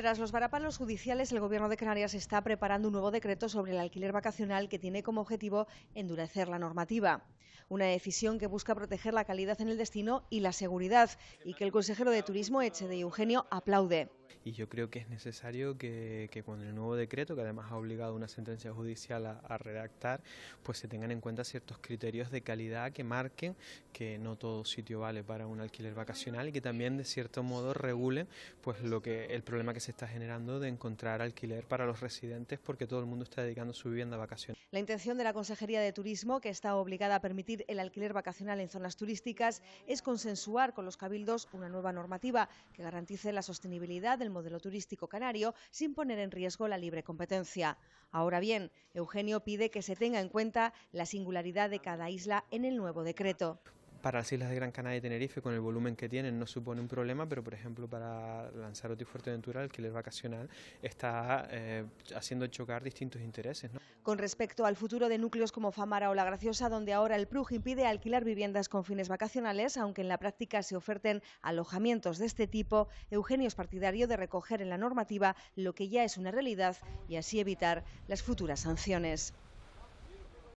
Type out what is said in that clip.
Tras los varapalos judiciales, el Gobierno de Canarias está preparando un nuevo decreto sobre el alquiler vacacional que tiene como objetivo endurecer la normativa una decisión que busca proteger la calidad en el destino y la seguridad, y que el consejero de Turismo, Eche de Eugenio, aplaude. Y yo creo que es necesario que, que, con el nuevo decreto, que además ha obligado una sentencia judicial a, redactar, pues se tengan en cuenta ciertos criterios de calidad que marquen que no todo sitio vale para un alquiler vacacional y que también de cierto modo regulen pues lo que el problema que se está generando de encontrar alquiler para los residentes porque todo el mundo está dedicando su vivienda a vacaciones. La intención de la Consejería de Turismo, que está obligada a permitir el alquiler vacacional en zonas turísticas es consensuar con los cabildos una nueva normativa que garantice la sostenibilidad del modelo turístico canario sin poner en riesgo la libre competencia. Ahora bien, Eugenio pide que se tenga en cuenta la singularidad de cada isla en el nuevo decreto para las islas de Gran Canaria y Tenerife, con el volumen que tienen, no supone un problema, pero por ejemplo para Lanzarote y Fuerteventura, el alquiler vacacional está eh, haciendo chocar distintos intereses. Con respecto al futuro de núcleos como Famara o La Graciosa, donde ahora el PRUG impide alquilar viviendas con fines vacacionales, aunque en la práctica se oferten alojamientos de este tipo, Eugenio es partidario de recoger en la normativa lo que ya es una realidad y así evitar las futuras sanciones.